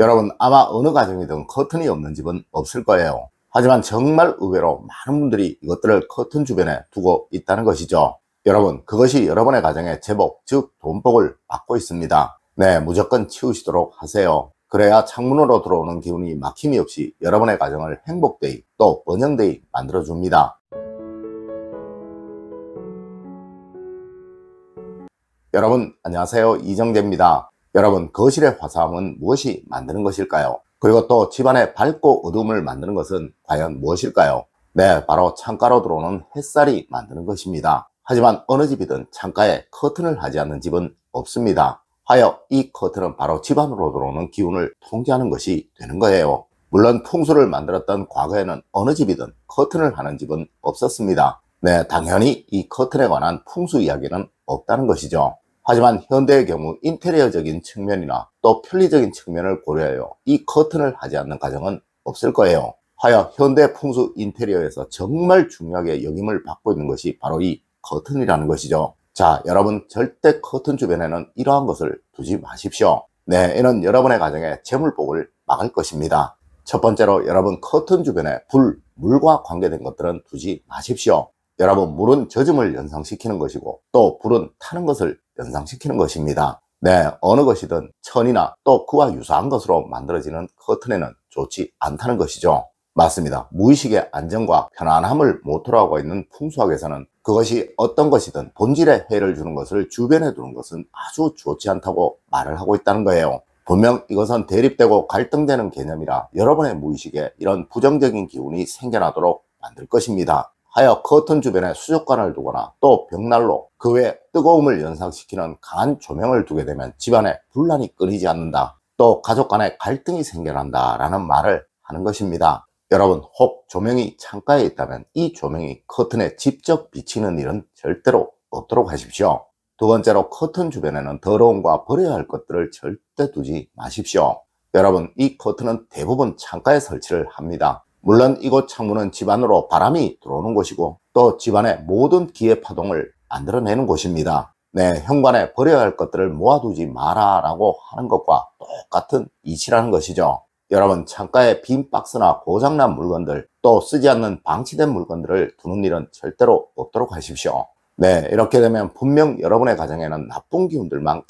여러분 아마 어느 가정이든 커튼이 없는 집은 없을 거예요. 하지만 정말 의외로 많은 분들이 이것들을 커튼 주변에 두고 있다는 것이죠. 여러분 그것이 여러분의 가정에 제복 즉 돈복을 막고 있습니다. 네 무조건 치우시도록 하세요. 그래야 창문으로 들어오는 기운이 막힘이 없이 여러분의 가정을 행복되이 또 번영되이 만들어줍니다. 여러분 안녕하세요 이정재입니다. 여러분 거실의 화사함은 무엇이 만드는 것일까요? 그리고 또 집안의 밝고 어둠을 만드는 것은 과연 무엇일까요? 네, 바로 창가로 들어오는 햇살이 만드는 것입니다. 하지만 어느 집이든 창가에 커튼을 하지 않는 집은 없습니다. 하여 이 커튼은 바로 집 안으로 들어오는 기운을 통제하는 것이 되는 거예요. 물론 풍수를 만들었던 과거에는 어느 집이든 커튼을 하는 집은 없었습니다. 네, 당연히 이 커튼에 관한 풍수 이야기는 없다는 것이죠. 하지만 현대의 경우 인테리어적인 측면이나 또 편리적인 측면을 고려하여 이 커튼을 하지 않는 가정은 없을 거예요. 하여 현대 풍수 인테리어에서 정말 중요하게 역임을 받고 있는 것이 바로 이 커튼이라는 것이죠. 자, 여러분 절대 커튼 주변에는 이러한 것을 두지 마십시오. 네, 이는 여러분의 가정에 재물복을 막을 것입니다. 첫 번째로 여러분 커튼 주변에 불, 물과 관계된 것들은 두지 마십시오. 여러분 물은 젖음을 연상시키는 것이고 또 불은 타는 것을 연상시키는 것입니다. 네, 어느 것이든 천이나 또 그와 유사한 것으로 만들어지는 커튼에는 좋지 않다는 것이죠. 맞습니다. 무의식의 안정과 편안함을 모토로 하고 있는 풍수학에서는 그것이 어떤 것이든 본질에 해를 주는 것을 주변에 두는 것은 아주 좋지 않다고 말을 하고 있다는 거예요. 분명 이것은 대립되고 갈등되는 개념이라 여러분의 무의식에 이런 부정적인 기운이 생겨나도록 만들 것입니다. 하여 커튼 그 주변에 수족관을 두거나 또 벽난로 그 외 뜨거움을 연상시키는 강한 조명을 두게 되면 집안에 분란이 끊이지 않는다 또 가족 간에 갈등이 생겨난다 라는 말을 하는 것입니다 여러분 혹 조명이 창가에 있다면 이 조명이 커튼에 직접 비치는 일은 절대로 없도록 하십시오 두 번째로 커튼 주변에는 더러움과 버려야 할 것들을 절대 두지 마십시오 여러분 이 커튼은 대부분 창가에 설치를 합니다 물론 이곳 창문은 집 안으로 바람이 들어오는 곳이고 또 집안의 모든 기의 파동을 만들어내는 곳입니다. 네, 현관에 버려야 할 것들을 모아두지 마라 라고 하는 것과 똑같은 이치라는 것이죠. 여러분 창가에 빈 박스나 고장난 물건들 또 쓰지 않는 방치된 물건들을 두는 일은 절대로 없도록 하십시오. 네, 이렇게 되면 분명 여러분의 가정에는 나쁜 기운들만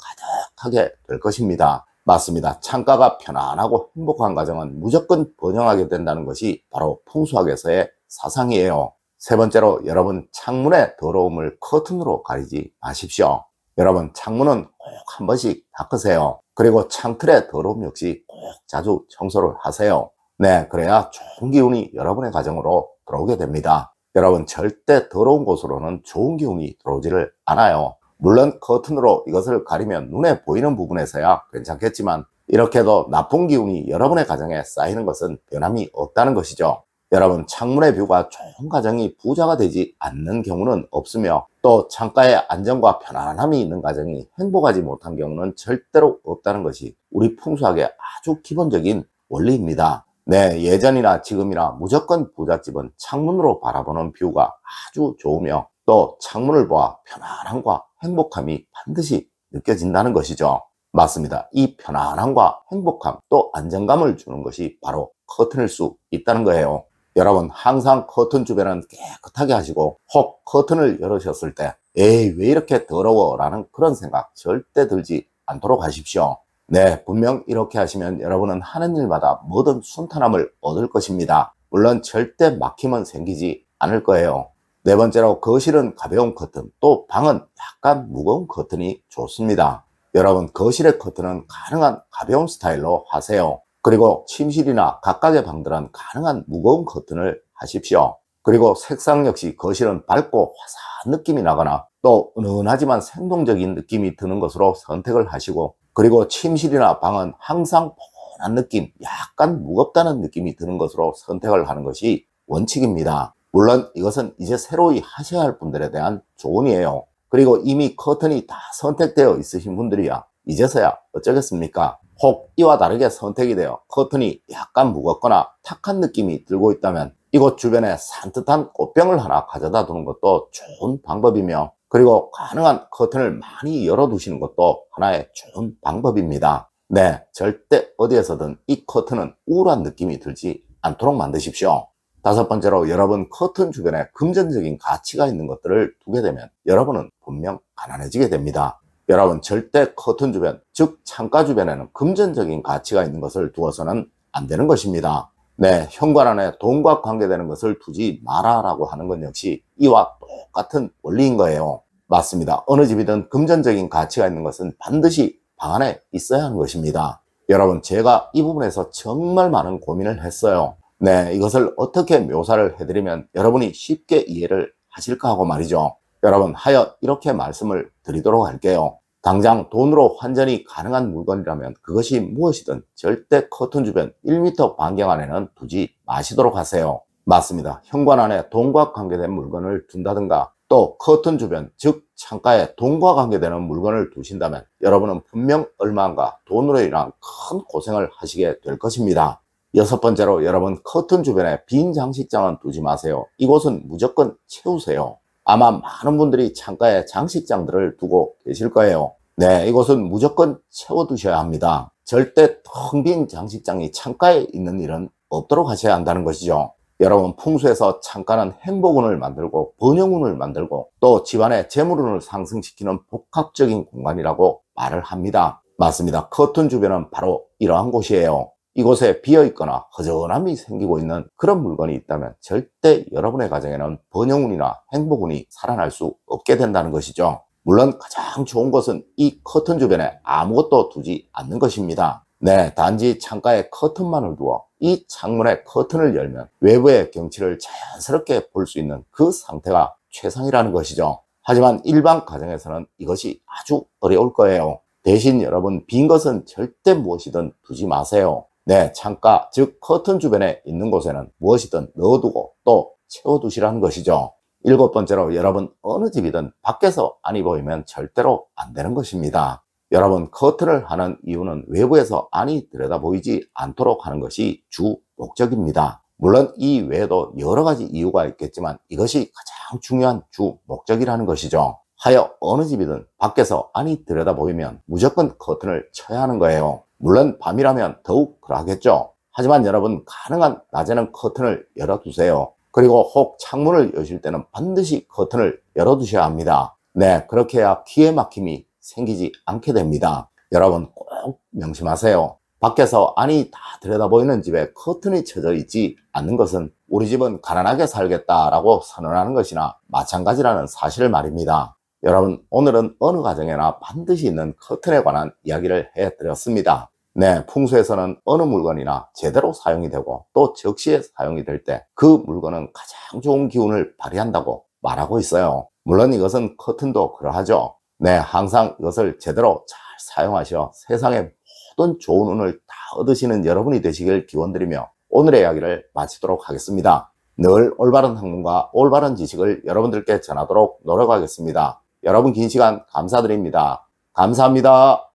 가득하게 될 것입니다. 맞습니다. 창가가 편안하고 행복한 가정은 무조건 번영하게 된다는 것이 바로 풍수학에서의 사상이에요. 세 번째로 여러분 창문의 더러움을 커튼으로 가리지 마십시오. 여러분 창문은 꼭 한 번씩 닦으세요. 그리고 창틀의 더러움 역시 꼭 자주 청소를 하세요. 네, 그래야 좋은 기운이 여러분의 가정으로 들어오게 됩니다. 여러분 절대 더러운 곳으로는 좋은 기운이 들어오지를 않아요. 물론 커튼으로 이것을 가리면 눈에 보이는 부분에서야 괜찮겠지만 이렇게도 나쁜 기운이 여러분의 가정에 쌓이는 것은 변함이 없다는 것이죠. 여러분 창문의 뷰가 좋은 가정이 부자가 되지 않는 경우는 없으며 또 창가의 안정과 편안함이 있는 가정이 행복하지 못한 경우는 절대로 없다는 것이 우리 풍수학의 아주 기본적인 원리입니다. 네, 예전이나 지금이나 무조건 부잣집은 창문으로 바라보는 뷰가 아주 좋으며 또 창문을 보아 편안함과 행복함이 반드시 느껴진다는 것이죠. 맞습니다. 이 편안함과 행복함 또 안정감을 주는 것이 바로 커튼일 수 있다는 거예요. 여러분 항상 커튼 주변은 깨끗하게 하시고 혹 커튼을 열으셨을 때 에이 왜 이렇게 더러워 라는 그런 생각 절대 들지 않도록 하십시오. 네 분명 이렇게 하시면 여러분은 하는 일마다 모든 순탄함을 얻을 것입니다. 물론 절대 막힘은 생기지 않을 거예요. 네 번째로 거실은 가벼운 커튼, 또 방은 약간 무거운 커튼이 좋습니다. 여러분 거실의 커튼은 가능한 가벼운 스타일로 하세요. 그리고 침실이나 각각의 방들은 가능한 무거운 커튼을 하십시오. 그리고 색상 역시 거실은 밝고 화사한 느낌이 나거나 또 은은하지만 생동적인 느낌이 드는 것으로 선택을 하시고 그리고 침실이나 방은 항상 포근한 느낌, 약간 무겁다는 느낌이 드는 것으로 선택을 하는 것이 원칙입니다. 물론 이것은 이제 새로이 하셔야 할 분들에 대한 조언이에요. 그리고 이미 커튼이 다 선택되어 있으신 분들이야 이제서야 어쩌겠습니까? 혹 이와 다르게 선택이 되어 커튼이 약간 무겁거나 탁한 느낌이 들고 있다면 이곳 주변에 산뜻한 꽃병을 하나 가져다 두는 것도 좋은 방법이며 그리고 가능한 커튼을 많이 열어두시는 것도 하나의 좋은 방법입니다. 네, 절대 어디에서든 이 커튼은 우울한 느낌이 들지 않도록 만드십시오. 다섯 번째로 여러분 커튼 주변에 금전적인 가치가 있는 것들을 두게 되면 여러분은 분명 가난해지게 됩니다. 여러분 절대 커튼 주변, 즉 창가 주변에는 금전적인 가치가 있는 것을 두어서는 안 되는 것입니다. 네, 현관 안에 돈과 관계되는 것을 두지 마라라고 하는 건 역시 이와 똑같은 원리인 거예요. 맞습니다. 어느 집이든 금전적인 가치가 있는 것은 반드시 방 안에 있어야 하는 것입니다. 여러분 제가 이 부분에서 정말 많은 고민을 했어요. 네, 이것을 어떻게 묘사를 해드리면 여러분이 쉽게 이해를 하실까 하고 말이죠. 여러분, 하여 이렇게 말씀을 드리도록 할게요. 당장 돈으로 환전이 가능한 물건이라면 그것이 무엇이든 절대 커튼 주변 1m 반경 안에는 두지 마시도록 하세요. 맞습니다. 현관 안에 돈과 관계된 물건을 둔다든가 또 커튼 주변 즉 창가에 돈과 관계되는 물건을 두신다면 여러분은 분명 얼마인가 돈으로 인한 큰 고생을 하시게 될 것입니다. 여섯 번째로 여러분 커튼 주변에 빈 장식장은 두지 마세요. 이곳은 무조건 채우세요. 아마 많은 분들이 창가에 장식장들을 두고 계실 거예요. 네, 이곳은 무조건 채워두셔야 합니다. 절대 텅 빈 장식장이 창가에 있는 일은 없도록 하셔야 한다는 것이죠. 여러분 풍수에서 창가는 행복운을 만들고 번영운을 만들고 또 집안의 재물운을 상승시키는 복합적인 공간이라고 말을 합니다. 맞습니다. 커튼 주변은 바로 이러한 곳이에요. 이곳에 비어있거나 허전함이 생기고 있는 그런 물건이 있다면 절대 여러분의 가정에는 번영운이나 행복운이 살아날 수 없게 된다는 것이죠. 물론 가장 좋은 것은 이 커튼 주변에 아무것도 두지 않는 것입니다. 네, 단지 창가에 커튼만을 두어 이 창문의 커튼을 열면 외부의 경치를 자연스럽게 볼 수 있는 그 상태가 최상이라는 것이죠. 하지만 일반 가정에서는 이것이 아주 어려울 거예요. 대신 여러분 빈 것은 절대 무엇이든 두지 마세요. 내 네, 창가, 즉 커튼 주변에 있는 곳에는 무엇이든 넣어두고 또 채워두시라는 것이죠. 일곱 번째로 여러분 어느 집이든 밖에서 안이보이면 절대로 안 되는 것입니다. 여러분 커튼을 하는 이유는 외부에서 안이 들여다보이지 않도록 하는 것이 주 목적입니다. 물론 이 외에도 여러 가지 이유가 있겠지만 이것이 가장 중요한 주 목적이라는 것이죠. 하여 어느 집이든 밖에서 안이 들여다보이면 무조건 커튼을 쳐야 하는 거예요. 물론 밤이라면 더욱 그러하겠죠. 하지만 여러분 가능한 낮에는 커튼을 열어두세요. 그리고 혹 창문을 여실 때는 반드시 커튼을 열어두셔야 합니다. 네, 그렇게 해야 기에 막힘이 생기지 않게 됩니다. 여러분 꼭 명심하세요. 밖에서 안이 다 들여다보이는 집에 커튼이 쳐져 있지 않는 것은 우리 집은 가난하게 살겠다라고 선언하는 것이나 마찬가지라는 사실을 말입니다. 여러분 오늘은 어느 가정에나 반드시 있는 커튼에 관한 이야기를 해드렸습니다. 네, 풍수에서는 어느 물건이나 제대로 사용이 되고 또 적시에 사용이 될 때 그 물건은 가장 좋은 기운을 발휘한다고 말하고 있어요. 물론 이것은 커튼도 그러하죠. 네, 항상 이것을 제대로 잘 사용하셔 세상의 모든 좋은 운을 다 얻으시는 여러분이 되시길 기원드리며 오늘의 이야기를 마치도록 하겠습니다. 늘 올바른 학문과 올바른 지식을 여러분들께 전하도록 노력하겠습니다. 여러분 긴 시간 감사드립니다. 감사합니다.